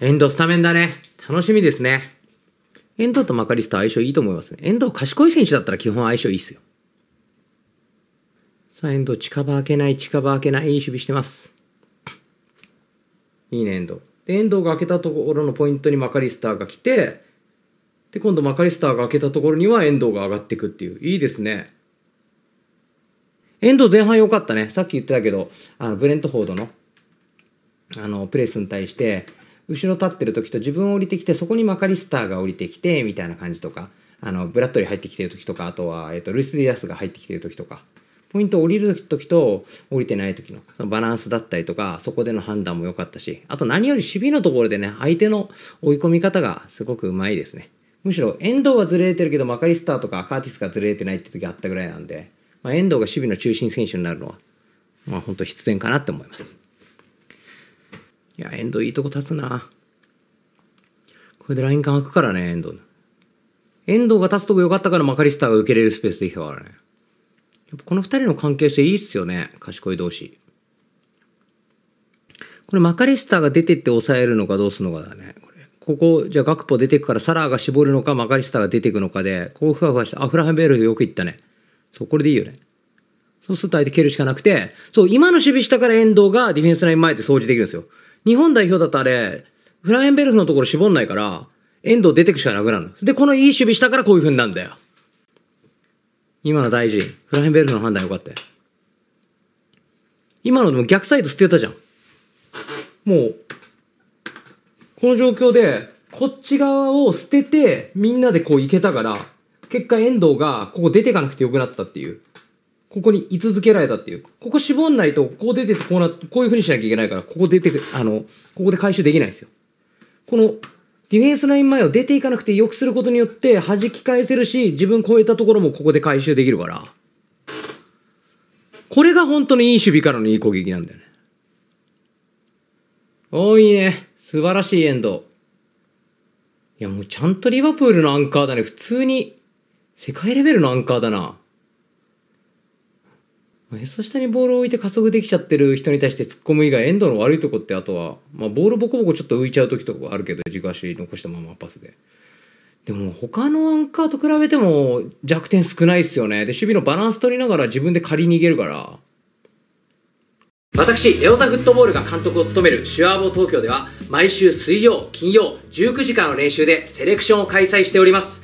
エンドスタメンだね。楽しみですね。遠藤とマカリスと相性いいと思いますね。遠藤賢い選手だったら基本相性いいっすよ。さあ、遠藤近場開けない、近場開けない、いい守備してます。いいね、遠藤。で、遠藤が開けたところのポイントにマカリスターが来て、で、今度マカリスターが開けたところには遠藤が上がっていくっていう。いいですね。遠藤前半良かったね。さっき言ってたけど、あのブレントフォードのあのプレスに対して、後ろ立ってる時と自分を降りてきてそこにマカリスターが降りてきてみたいな感じとかあのブラッドリー入ってきてる時とかあとは、えーと、ルイス・ディアスが入ってきてる時とかポイント降りる時と降りてない時のそのバランスだったりとかそこでの判断も良かったしあと何より守備のところでね相手の追い込み方がすごくうまいですねむしろ遠藤はずれてるけどマカリスターとかカーティスがずれてないって時あったぐらいなんで、まあ、遠藤が守備の中心選手になるのはまあ本当必然かなって思いますいや、エンドいいとこ立つな。これでライン間開くからね、エンド。エンドが立つとこ良かったからマカリスターが受けれるスペースでいいからね。やっぱこの二人の関係性いいっすよね。賢い同士。これマカリスターが出てって抑えるのかどうするのかだね。ここ、じゃあガクポ出てくからサラーが絞るのかマカリスターが出てくのかで、こうふわふわして、アフラハベルよくいったね。そう、これでいいよね。そうすると相手蹴るしかなくて、そう、今の守備したから遠藤がディフェンスライン前で掃除できるんですよ。日本代表だとあれ、フラインベルフのところ絞んないから、遠藤出てくしかなくなるの。で、このいい守備したからこういう風になるんだよ。今の大事。フラインベルフの判断よかったよ。今のでも逆サイド捨てたじゃん。もう、この状況で、こっち側を捨てて、みんなでこう行けたから、結果遠藤がここ出てかなくてよくなったっていう。ここに居続けられたっていう。ここ絞んないと、ここ出ててこうな、こういうふうにしなきゃいけないから、ここ出て、あの、ここで回収できないんですよ。この、ディフェンスライン前を出ていかなくて良くすることによって弾き返せるし、自分超えたところもここで回収できるから。これが本当にいい守備からのいい攻撃なんだよね。おー、いいね。素晴らしいエンド。いや、もうちゃんとリバプールのアンカーだね。普通に、世界レベルのアンカーだな。へそ下にボールを置いて加速できちゃってる人に対して突っ込む以外、エンドの悪いとこってあとは、まあ、ボールボコボコちょっと浮いちゃう時とかあるけど、軸足残したままパスで。でも他のアンカーと比べても弱点少ないですよね。で、守備のバランス取りながら自分で借りにるから。私、レオザフットボールが監督を務めるシュアーボ東京では、毎週水曜、金曜、19時間の練習でセレクションを開催しております。